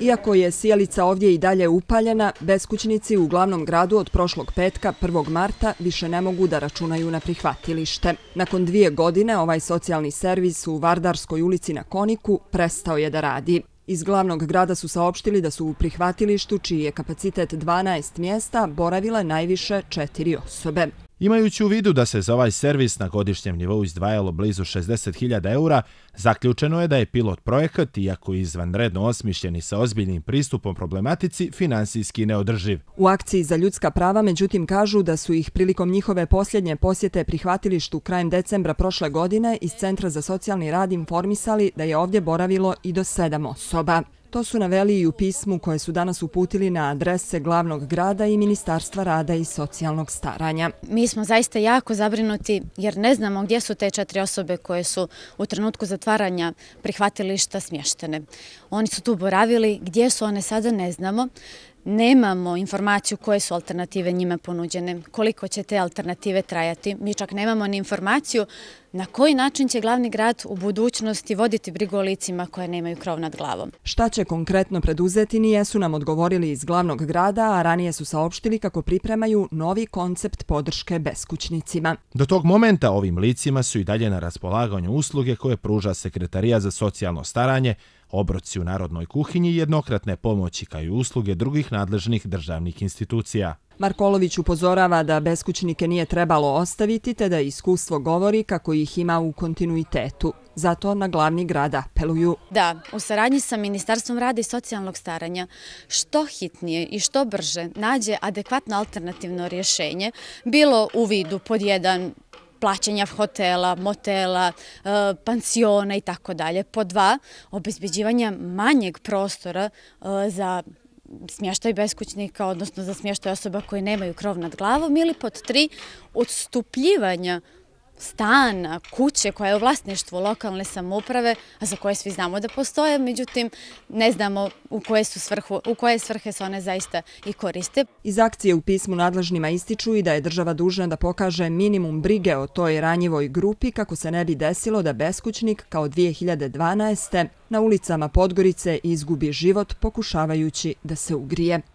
Iako je sjelica ovdje i dalje upaljena, beskućnici u glavnom gradu od prošlog petka, 1. marta, više ne mogu da računaju na prihvatilište. Nakon dvije godine ovaj socijalni servis u Vardarskoj ulici na Koniku prestao je da radi. Iz glavnog grada su saopštili da su u prihvatilištu, čiji je kapacitet 12 mjesta, boravile najviše četiri osobe. Imajući u vidu da se za ovaj servis na godišnjem nivou izdvajalo blizu 60.000 eura, zaključeno je da je pilot projekat, iako izvanredno osmišljen i sa ozbiljnim pristupom problematici, finansijski neodrživ. U akciji za ljudska prava, međutim, kažu da su ih prilikom njihove posljednje posjete prihvatilištu krajem decembra prošle godine iz Centra za socijalni rad informisali da je ovdje boravilo i do sedam osoba. To su naveli i u pismu koje su danas uputili na adrese glavnog grada i Ministarstva rada i socijalnog staranja. Mi smo zaista jako zabrinuti jer ne znamo gdje su te četiri osobe koje su u trenutku zatvaranja prihvatilišta smještene. Oni su tu boravili, gdje su one sada ne znamo nemamo informaciju koje su alternative njima ponuđene, koliko će te alternative trajati. Mi čak nemamo ni informaciju na koji način će glavni grad u budućnosti voditi brigu o licima koje nemaju krov nad glavom. Šta će konkretno preduzeti nije su nam odgovorili iz glavnog grada, a ranije su saopštili kako pripremaju novi koncept podrške beskućnicima. Do tog momenta ovim licima su i dalje na raspolaganju usluge koje pruža Sekretarija za socijalno staranje, obroci u narodnoj kuhinji i jednokratne pomoći kao i usluge drugih nadležnih državnih institucija. Markolović upozorava da beskućnike nije trebalo ostaviti te da iskustvo govori kako ih ima u kontinuitetu. Zato na glavni grada peluju. Da, u saradnji sa Ministarstvom rada i socijalnog staranja što hitnije i što brže nađe adekvatno alternativno rješenje, bilo u vidu pod jedan plaćanja hotela, motela, e, pansiona i tako dalje. Po dva, obezbeđivanja manjeg prostora e, za smještaj beskućnika, odnosno za smještaj osoba koje nemaju krov nad glavom ili pod tri, odstupljivanja stan, kuće koja je u vlasništvu lokalne samouprave, a za koje svi znamo da postoje, međutim ne znamo u koje svrhe se one zaista i koriste. Iz akcije u pismu nadležnima ističu i da je država dužna da pokaže minimum brige o toj ranjivoj grupi kako se ne bi desilo da beskućnik kao 2012. na ulicama Podgorice izgubi život pokušavajući da se ugrije.